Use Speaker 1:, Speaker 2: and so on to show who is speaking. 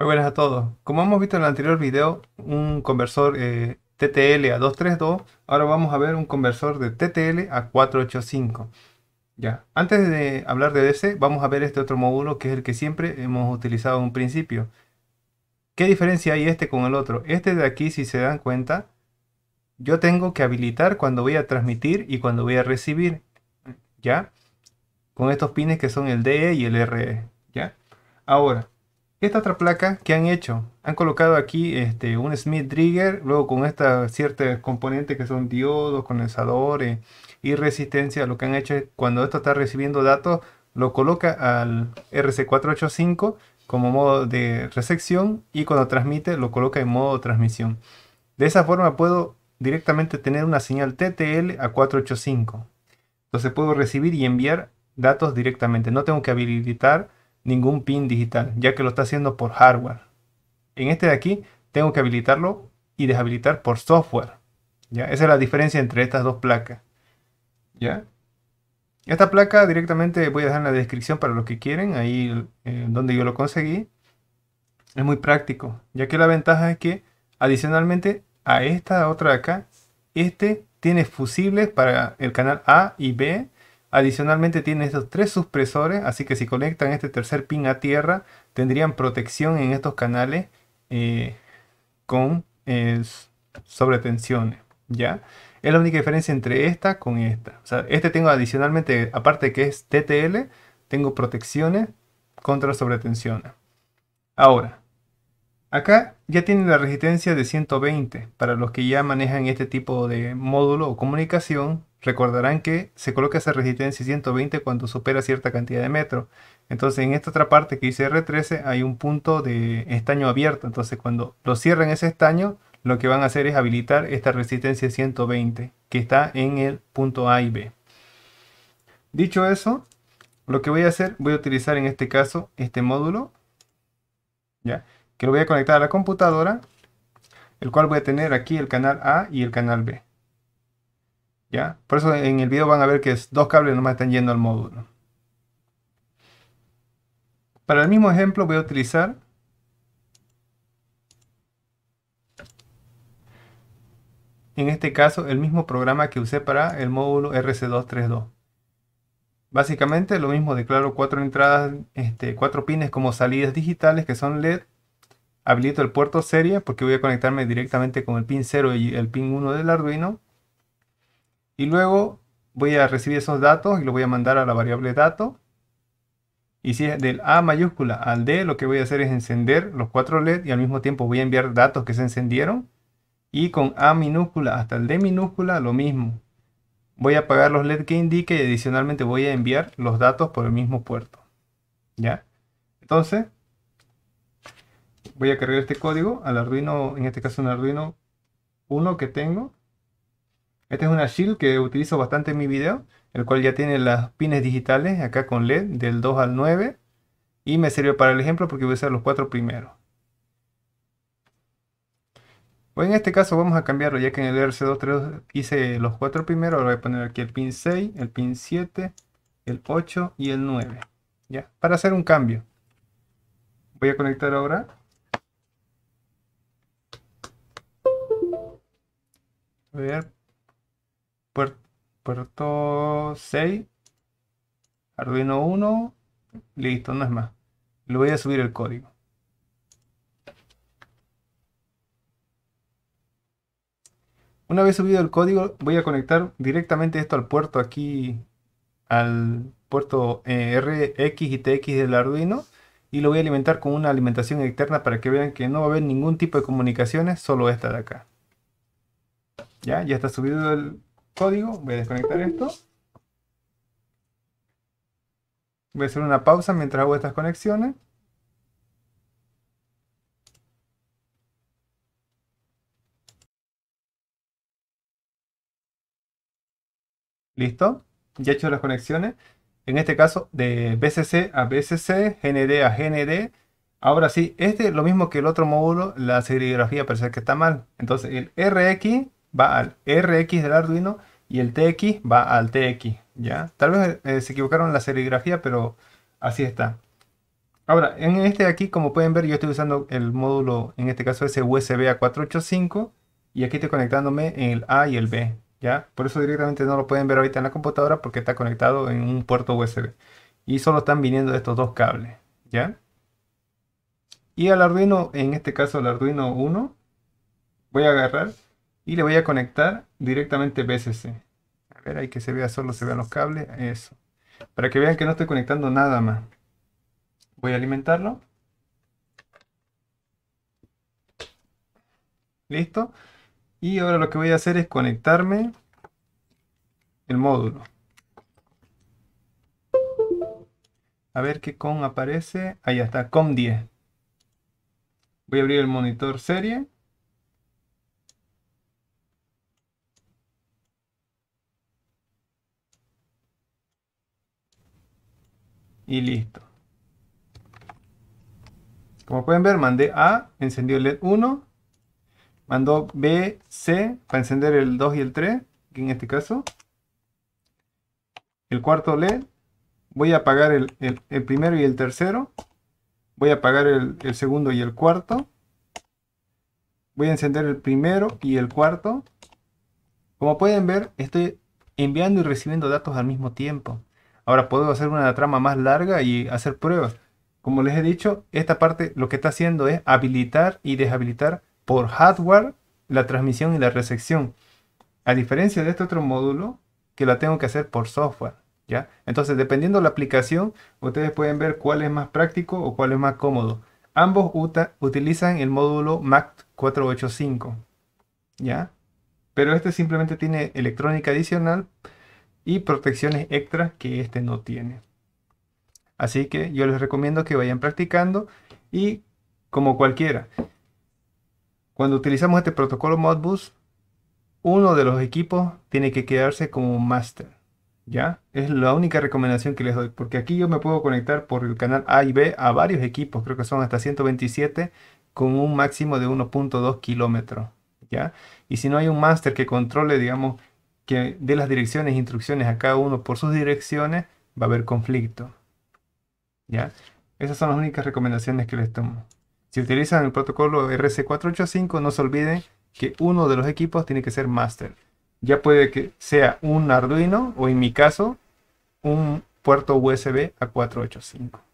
Speaker 1: Muy buenas a todos. Como hemos visto en el anterior video, un conversor eh, TTL a 232, ahora vamos a ver un conversor de TTL a 485. Ya, antes de hablar de DC, vamos a ver este otro módulo que es el que siempre hemos utilizado en un principio. ¿Qué diferencia hay este con el otro? Este de aquí, si se dan cuenta, yo tengo que habilitar cuando voy a transmitir y cuando voy a recibir, ¿ya? Con estos pines que son el DE y el RE, ¿ya? Ahora, esta otra placa que han hecho, han colocado aquí este, un Smith Trigger, luego con estas ciertas componentes que son diodos, condensadores y resistencia, lo que han hecho es cuando esto está recibiendo datos, lo coloca al RC485 como modo de recepción y cuando transmite lo coloca en modo transmisión. De esa forma puedo directamente tener una señal TTL a 485. Entonces puedo recibir y enviar datos directamente. No tengo que habilitar ningún pin digital, ya que lo está haciendo por hardware. En este de aquí tengo que habilitarlo y deshabilitar por software. ¿ya? Esa es la diferencia entre estas dos placas. ¿ya? Esta placa directamente voy a dejar en la descripción para los que quieren, ahí eh, donde yo lo conseguí. Es muy práctico, ya que la ventaja es que adicionalmente a esta otra de acá, este tiene fusibles para el canal A y B Adicionalmente tiene estos tres supresores, así que si conectan este tercer pin a tierra, tendrían protección en estos canales eh, con eh, sobretensiones. ¿ya? Es la única diferencia entre esta con esta. O sea, este tengo adicionalmente, aparte que es TTL, tengo protecciones contra sobretensiones. Ahora, acá ya tiene la resistencia de 120 para los que ya manejan este tipo de módulo o comunicación Recordarán que se coloca esa resistencia 120 cuando supera cierta cantidad de metros. Entonces en esta otra parte que dice R13 hay un punto de estaño abierto. Entonces cuando lo cierran ese estaño, lo que van a hacer es habilitar esta resistencia 120 que está en el punto A y B. Dicho eso, lo que voy a hacer, voy a utilizar en este caso este módulo, ¿ya? que lo voy a conectar a la computadora, el cual voy a tener aquí el canal A y el canal B. Por eso en el video van a ver que es dos cables nomás están yendo al módulo. Para el mismo ejemplo voy a utilizar en este caso el mismo programa que usé para el módulo RC232. Básicamente lo mismo, declaro cuatro entradas, este, cuatro pines como salidas digitales que son LED. Habilito el puerto serie porque voy a conectarme directamente con el pin 0 y el pin 1 del Arduino. Y luego voy a recibir esos datos y los voy a mandar a la variable dato. Y si es del A mayúscula al D, lo que voy a hacer es encender los cuatro LED y al mismo tiempo voy a enviar datos que se encendieron. Y con A minúscula hasta el D minúscula, lo mismo. Voy a apagar los LED que indique y adicionalmente voy a enviar los datos por el mismo puerto. ¿Ya? Entonces, voy a cargar este código al Arduino, en este caso un Arduino 1 que tengo. Esta es una shield que utilizo bastante en mi video, el cual ya tiene las pines digitales acá con LED del 2 al 9 y me sirve para el ejemplo porque voy a usar los cuatro primeros. Bueno, pues en este caso vamos a cambiarlo ya que en el RC23 hice los cuatro primeros, ahora voy a poner aquí el pin 6, el pin 7, el 8 y el 9, ¿ya? Para hacer un cambio. Voy a conectar ahora a ver, puerto 6, Arduino 1, listo, no es más. Le voy a subir el código. Una vez subido el código, voy a conectar directamente esto al puerto aquí, al puerto eh, RX y TX del Arduino. Y lo voy a alimentar con una alimentación externa para que vean que no va a haber ningún tipo de comunicaciones, solo esta de acá. Ya, ya está subido el, código. Voy a desconectar esto. Voy a hacer una pausa mientras hago estas conexiones. Listo, ya he hecho las conexiones. En este caso de BCC a BCC, GND a GND. Ahora sí, este es lo mismo que el otro módulo, la serigrafía parece que está mal. Entonces el RX va al RX del Arduino y el TX va al TX, ¿ya? Tal vez eh, se equivocaron la serigrafía, pero así está. Ahora, en este de aquí, como pueden ver, yo estoy usando el módulo, en este caso ese USB a 485, y aquí estoy conectándome en el A y el B, ¿ya? Por eso directamente no lo pueden ver ahorita en la computadora porque está conectado en un puerto USB. Y solo están viniendo estos dos cables, ¿ya? Y al Arduino, en este caso el Arduino 1, voy a agarrar y le voy a conectar directamente BCC. A ver, ahí que se vea solo, se vean los cables, eso. Para que vean que no estoy conectando nada más. Voy a alimentarlo. Listo. Y ahora lo que voy a hacer es conectarme el módulo. A ver qué con aparece. Ahí está, COM10. Voy a abrir el monitor serie. y listo. Como pueden ver, mandé A, encendió el LED 1, mandó B, C para encender el 2 y el 3, que en este caso. El cuarto LED, voy a apagar el, primero y el tercero, voy a apagar el segundo y el cuarto, voy a encender el primero y el cuarto. Como pueden ver, estoy enviando y recibiendo datos al mismo tiempo. Ahora puedo hacer una trama más larga y hacer pruebas. Como les he dicho, esta parte lo que está haciendo es habilitar y deshabilitar por hardware la transmisión y la recepción A diferencia de este otro módulo, que la tengo que hacer por software. ¿ya? Entonces, dependiendo de la aplicación, ustedes pueden ver cuál es más práctico o cuál es más cómodo. Ambos utilizan el módulo MAC 485. ¿ya? Pero este simplemente tiene electrónica adicional y protecciones extras que este no tiene. Así que yo les recomiendo que vayan practicando y como cualquiera. Cuando utilizamos este protocolo Modbus, uno de los equipos tiene que quedarse como master. ¿Ya? Es la única recomendación que les doy, porque aquí yo me puedo conectar por el canal A y B a varios equipos, creo que son hasta 127, con un máximo de 1.2 kilómetros, ¿ya? Y si no hay un master que controle, digamos, que dé las direcciones e instrucciones a cada uno por sus direcciones, va a haber conflicto. ¿Ya? Esas son las únicas recomendaciones que les tomo. Si utilizan el protocolo RC485, no se olviden que uno de los equipos tiene que ser master. Ya puede que sea un Arduino o en mi caso, un puerto USB a 485.